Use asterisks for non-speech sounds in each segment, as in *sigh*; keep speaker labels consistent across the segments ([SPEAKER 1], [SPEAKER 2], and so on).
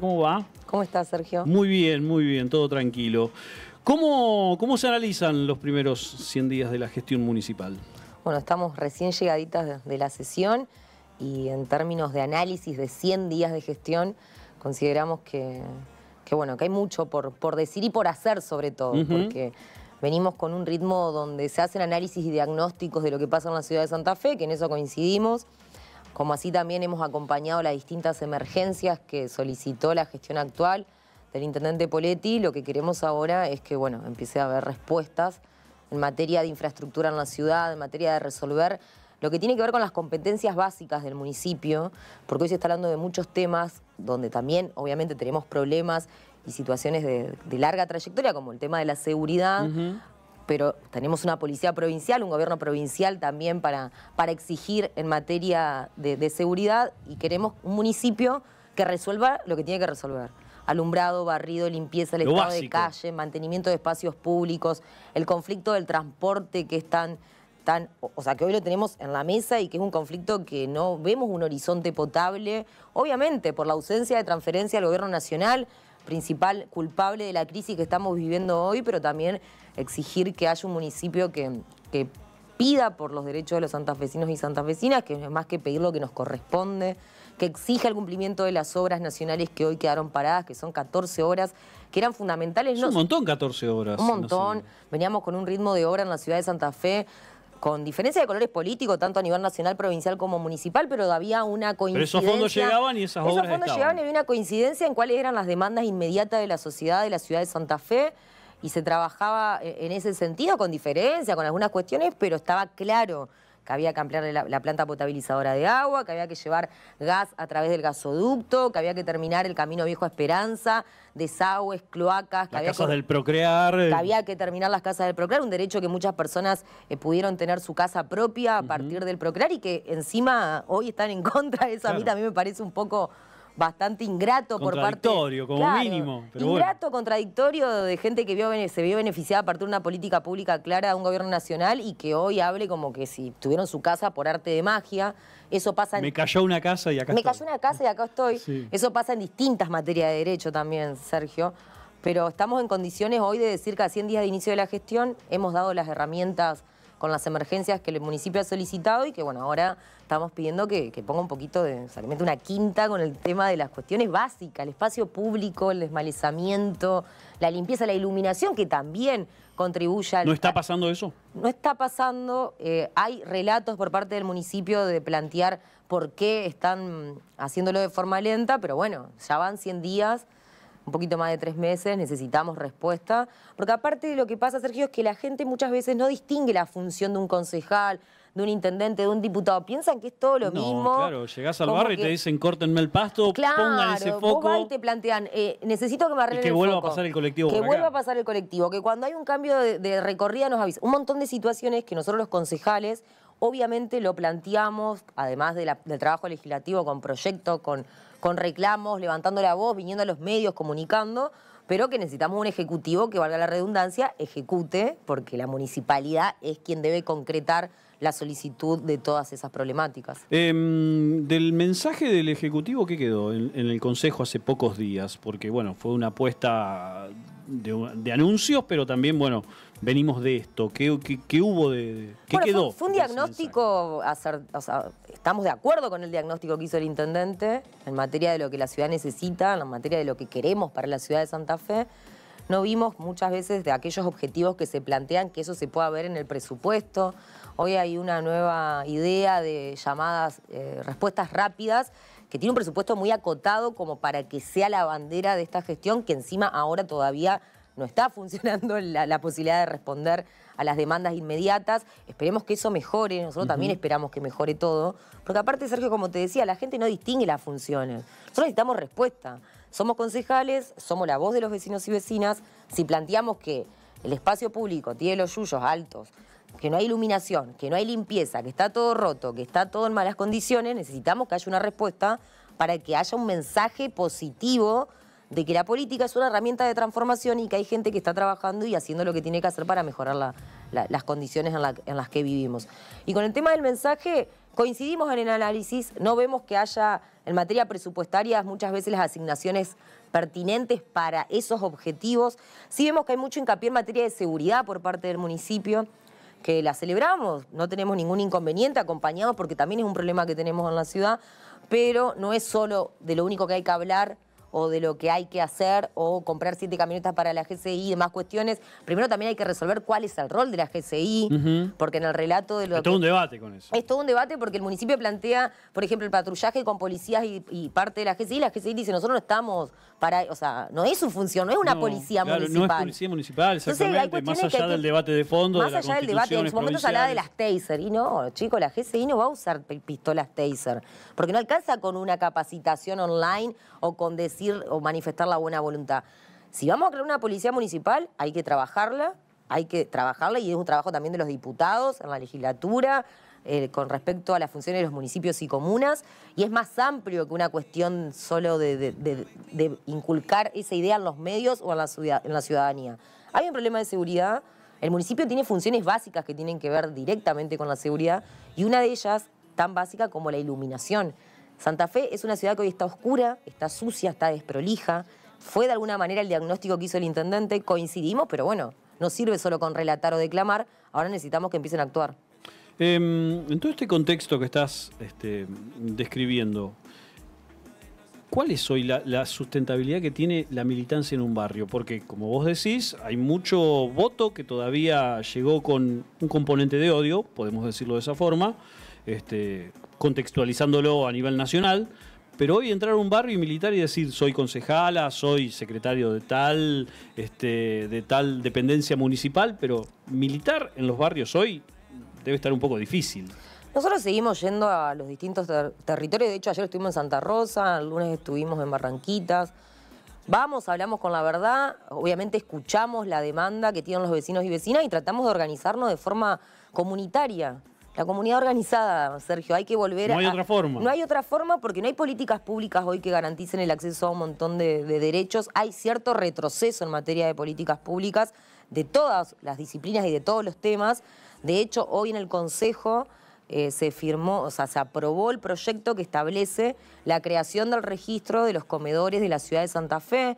[SPEAKER 1] ¿cómo va? ¿Cómo estás, Sergio?
[SPEAKER 2] Muy bien, muy bien, todo tranquilo.
[SPEAKER 1] ¿Cómo, ¿Cómo
[SPEAKER 2] se analizan los primeros 100 días de la gestión municipal?
[SPEAKER 1] Bueno, estamos recién llegaditas de la sesión y en términos de análisis de 100 días de gestión, consideramos que, bueno, que hay mucho por, por decir y por hacer sobre todo, porque venimos con un ritmo donde se hacen análisis y diagnósticos de lo que pasa en la ciudad de Santa Fe, que en eso coincidimos, como así también hemos acompañado las distintas emergencias que solicitó la gestión actual del intendente Poletti, lo que queremos ahora es que bueno, empiece a haber respuestas en materia de infraestructura en la ciudad, en materia de resolver lo que tiene que ver con las competencias básicas del municipio, porque hoy se está hablando de muchos temas donde también obviamente tenemos problemas y situaciones de, larga trayectoria, como el tema de la seguridad, pero tenemos una policía provincial, un gobierno provincial también para, para exigir en materia de, seguridad y queremos un municipio que resuelva lo que tiene que resolver. Alumbrado, barrido, limpieza, el estado de calle, mantenimiento de espacios públicos, el conflicto del transporte que es tan, tan, o sea, que hoy lo tenemos en la mesa y que es un conflicto que no vemos un horizonte potable, obviamente por la ausencia de transferencia al gobierno nacional, principal culpable de la crisis que estamos viviendo hoy, pero también exigir que haya un municipio que, que pida por los derechos de los santafesinos y santafesinas, que es más que pedir lo que nos corresponde, que exija el cumplimiento de las obras nacionales que hoy quedaron paradas, que son 14 horas, que eran fundamentales. un montón
[SPEAKER 2] 14 horas. Un montón.
[SPEAKER 1] Veníamos con un ritmo de obra en la ciudad de Santa Fe con diferencia de colores políticos, tanto a nivel nacional, provincial como municipal, pero había una coincidencia. Pero esos fondos llegaban y esas obras Esos fondos llegaban y había una coincidencia en cuáles eran las demandas inmediatas de la sociedad de la ciudad de Santa Fe y se trabajaba eh, en ese sentido, con diferencia, con algunas cuestiones, pero estaba claro que había que ampliar la, planta potabilizadora de agua, que había que llevar gas a través del gasoducto, que había que terminar el camino viejo a Esperanza, desagües, cloacas. las casas del
[SPEAKER 2] procrear. Eh. Que había
[SPEAKER 1] que terminar las casas del procrear, un derecho que muchas personas eh, pudieron tener su casa propia a partir del procrear y que encima hoy están en contra de eso. A mí también me parece un poco bastante ingrato por parte... Contradictorio, como mínimo. ingrato, contradictorio de gente que se vio beneficiada a partir de una política pública clara de un gobierno nacional y que hoy hable como que si tuvieron su casa por arte de magia. Eso pasa en... Me
[SPEAKER 2] cayó una casa y acá Me cayó
[SPEAKER 1] una casa y acá estoy. Eso pasa en distintas materias de derecho también, Sergio. Pero estamos en condiciones hoy de decir que a 100 días de inicio de la gestión hemos dado las herramientas con las emergencias que el municipio ha solicitado y que bueno, ahora estamos pidiendo que, ponga un poquito de, solamente una quinta con el tema de las cuestiones básicas, el espacio público, el desmalezamiento, la limpieza, la iluminación, que también contribuye... Al... ¿No está pasando eso? No está pasando. Eh, hay relatos por parte del municipio de plantear por qué están haciéndolo de forma lenta, pero bueno, ya van 100 días un poquito más de tres meses, necesitamos respuesta. Porque aparte de lo que pasa, Sergio, es que la gente muchas veces no distingue la función de un concejal, de un intendente, de un diputado. Piensan que es todo lo mismo.
[SPEAKER 2] Claro, llegás al barrio y te dicen córtenme el pasto, claro, pongan ese foco. Vos y te
[SPEAKER 1] plantean, eh, necesito que me arreglen que vuelva a pasar el colectivo. Que vuelva a pasar el colectivo, que cuando hay un cambio de, de recorrida nos avisa. Un montón de situaciones que nosotros los concejales Obviamente lo planteamos, además del trabajo legislativo, con proyectos, con, con reclamos, levantando la voz, viniendo a los medios, comunicando, pero que necesitamos un ejecutivo que, valga la redundancia, ejecute, porque la municipalidad es quien debe concretar la solicitud de todas esas problemáticas.
[SPEAKER 2] Em, del mensaje del Ejecutivo, ¿qué quedó en, el Consejo hace pocos días? Porque, bueno, fue una apuesta de anuncios, pero también, bueno, venimos de esto? ¿Qué, hubo de, qué quedó? Fue, fue
[SPEAKER 1] un diagnóstico, estamos de acuerdo con el diagnóstico que hizo el intendente en materia de lo que la ciudad necesita, en materia de lo que queremos para la ciudad de Santa Fe. No vimos muchas veces de aquellos objetivos que se plantean que eso se pueda ver en el presupuesto. Hoy hay una nueva idea de llamadas eh, respuestas rápidas que tiene un presupuesto muy acotado como para que sea la bandera de esta gestión, que encima ahora todavía no está *laughs* funcionando la, posibilidad de responder a las demandas inmediatas. Esperemos que eso mejore, nosotros también esperamos que mejore todo, porque aparte, Sergio, como te decía, la gente no distingue las funciones. Nosotros necesitamos respuesta. Somos concejales, somos la voz de los vecinos y vecinas. Si planteamos que el espacio público tiene los suyos altos, que no hay iluminación, que no hay limpieza, que está todo roto, que está todo en malas condiciones, necesitamos que haya una respuesta para que haya un mensaje positivo de que la política es una herramienta de transformación y que hay gente que está trabajando y haciendo lo que tiene que hacer para mejorar las condiciones en, las que vivimos. Y con el tema del mensaje, coincidimos en el análisis, no vemos que haya en materia presupuestaria muchas veces las asignaciones pertinentes para esos objetivos. Sí vemos que hay mucho hincapié en materia de seguridad por parte del municipio, que la celebramos, no tenemos ningún inconveniente, acompañado, porque también es un problema que tenemos en la ciudad, pero no es solo de lo único que hay que hablar o de lo que hay que hacer o comprar siete camionetas para la GCI y demás cuestiones, primero también hay que resolver cuál es el rol de la GCI, porque en el relato de lo... Es todo un
[SPEAKER 2] debate con eso.
[SPEAKER 1] Es todo un debate porque el municipio plantea, por ejemplo, el patrullaje con policías y, parte de la GCI, la GCI dice, nosotros no estamos para... O sea, no es su función, no es una policía municipal. No es policía
[SPEAKER 2] municipal, exactamente, más allá del debate de fondo, Más de allá del debate, en su momento se hablaba de las
[SPEAKER 1] taser, y no, chicos, la GCI no va a usar pistolas taser, porque no alcanza con una capacitación online o con o manifestar la buena voluntad. Si vamos a crear una policía municipal, hay que trabajarla, hay que trabajarla y es un trabajo también de los diputados en la legislatura, eh, con respecto a las funciones de los municipios y comunas, y es más amplio que una cuestión solo de, inculcar esa idea en los medios o en la, ciudadanía. Hay un problema de seguridad, el municipio tiene funciones básicas que tienen que ver directamente con la seguridad, y una de ellas tan básica como la iluminación. Santa Fe es una ciudad que hoy está oscura, está sucia, está desprolija. Fue de alguna manera el diagnóstico que hizo el intendente, coincidimos, pero bueno, no sirve solo con relatar o declamar, ahora necesitamos que empiecen a actuar.
[SPEAKER 2] Em, en todo este contexto que estás este, describiendo, ¿cuál es hoy la, sustentabilidad que tiene la militancia en un barrio? Porque, como vos decís, hay mucho voto que todavía llegó con un componente de odio, podemos decirlo de esa forma, este, contextualizándolo a nivel nacional, pero hoy entrar a un barrio y militar y decir soy concejala, soy secretario de tal, este, de tal dependencia municipal, pero militar en los barrios hoy debe estar un poco difícil.
[SPEAKER 1] Nosotros seguimos yendo a los distintos territorios, de hecho ayer estuvimos en Santa Rosa, el lunes estuvimos en Barranquitas. Vamos, hablamos con la verdad, obviamente escuchamos la demanda que tienen los vecinos y vecinas y tratamos de organizarnos de forma comunitaria la comunidad organizada, Sergio. Hay que volver a... No hay otra forma. No hay otra forma porque no hay políticas públicas hoy que garanticen el acceso a un montón de, derechos. Hay cierto retroceso en materia de políticas públicas de todas las disciplinas y de todos los temas. De hecho, hoy en el Consejo... Eh, se firmó, o sea, se aprobó el proyecto que establece la creación del registro de los comedores de la ciudad de Santa Fe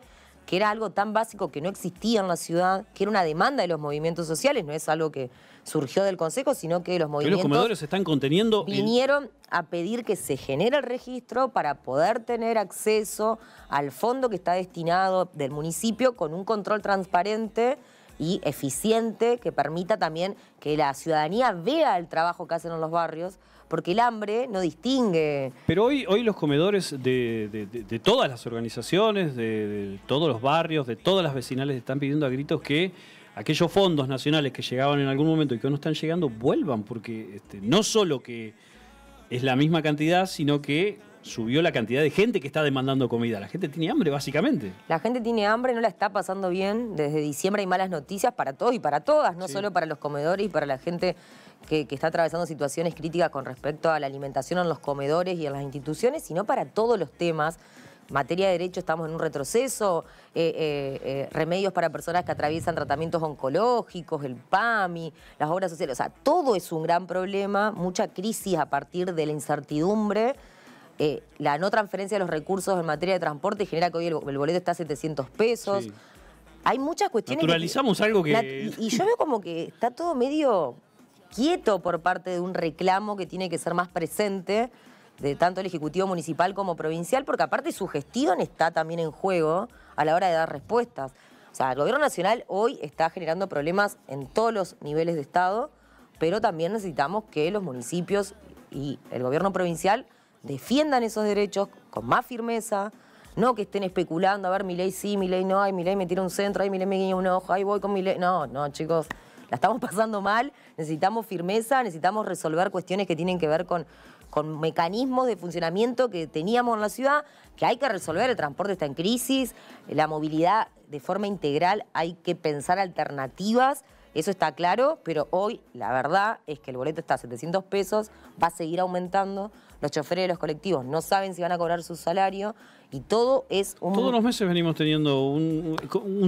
[SPEAKER 1] que era algo tan básico que no existía en la ciudad, que era una demanda de los movimientos sociales, no es algo que surgió del Consejo, sino que los movimientos... los comedores
[SPEAKER 2] se están conteniendo... Vinieron
[SPEAKER 1] a pedir que se genere el registro para poder tener acceso al fondo que está destinado del municipio con un control transparente y eficiente que permita también que la ciudadanía vea el trabajo que hacen en los barrios porque el hambre no distingue.
[SPEAKER 2] Pero hoy, hoy los comedores de, todas las organizaciones, de, todos los barrios, de todas las vecinales están pidiendo a gritos que aquellos fondos nacionales que llegaban en algún momento y que no están llegando vuelvan, porque este, no solo que es la misma cantidad, sino que subió la cantidad de gente que está demandando comida. La gente tiene hambre, básicamente.
[SPEAKER 1] La gente tiene hambre, no la está pasando bien. Desde diciembre hay malas noticias para todos y para todas, no solo para los comedores y para la gente que, está atravesando situaciones críticas con respecto a la alimentación en los comedores y en las instituciones, sino para todos los temas. materia de derecho estamos en un retroceso, eh, eh, eh, remedios para personas que atraviesan tratamientos oncológicos, el PAMI, las obras sociales, o sea, todo es un gran problema, mucha crisis a partir de la incertidumbre. la no transferencia de los recursos en materia de transporte genera que hoy el, boleto está a 700 pesos. hay muchas cuestiones. Naturalizamos algo que. y yo veo como que está todo medio quieto por parte de un reclamo que tiene que ser más presente de tanto el Ejecutivo Municipal como Provincial, porque aparte su gestión está también en juego a la hora de dar respuestas. O sea, el Gobierno Nacional hoy está generando problemas en todos los niveles de Estado, pero también necesitamos que los municipios y el Gobierno Provincial defiendan esos derechos con más firmeza, no que estén especulando, a ver, mi ley sí, mi ley no, hay mi ley me tira un centro, ay, mi ley me guiña un ojo, ahí voy con mi ley. No, no, chicos, la estamos *laughs* pasando mal necesitamos firmeza, necesitamos resolver cuestiones que tienen que ver con, con mecanismos de funcionamiento que teníamos en la ciudad, que hay que resolver, el transporte está en crisis, la movilidad de forma integral, hay que pensar alternativas, eso está claro, pero hoy la verdad es que el boleto está a 700 pesos, va a seguir aumentando los choferes de los colectivos no saben si van a cobrar su salario y todo es un... Todos los
[SPEAKER 2] meses venimos teniendo un,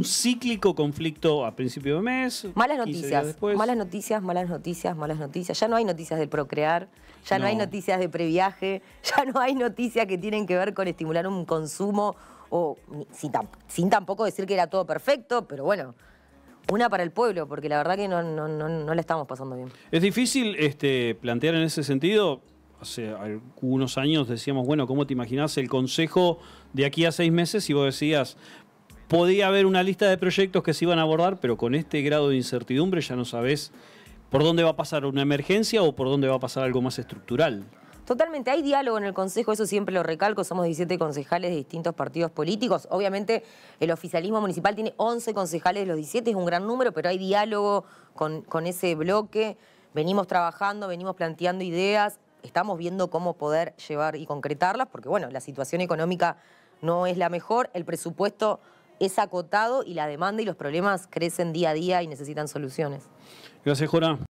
[SPEAKER 2] cíclico conflicto a principio de mes. Malas noticias, malas
[SPEAKER 1] noticias, malas noticias, malas noticias. Ya no hay noticias de procrear, ya no, hay noticias de previaje, *laughs* ya no hay noticias que tienen que ver con estimular un consumo o sin, tampoco decir que era todo perfecto, pero bueno, una para el pueblo, porque la verdad que no, no, no, la estamos pasando bien.
[SPEAKER 2] Es difícil este, plantear en ese sentido hace algunos años decíamos, bueno, ¿cómo te imaginas el consejo de aquí a seis meses? Y vos decías, podía haber una lista de proyectos que se iban a abordar, pero con este grado de incertidumbre ya no sabés por dónde va a pasar una emergencia o por dónde va a pasar algo más estructural.
[SPEAKER 1] Totalmente, hay diálogo en el Consejo, eso siempre lo recalco, somos 17 concejales de distintos partidos políticos. Obviamente el oficialismo municipal tiene 11 concejales de los 17, es un gran número, pero hay diálogo con, con ese bloque. Venimos trabajando, venimos planteando ideas, estamos viendo cómo poder llevar y concretarlas, porque bueno, la situación económica no es la mejor, el presupuesto es acotado y la demanda y los problemas crecen día a día y necesitan soluciones. Gracias, Jura.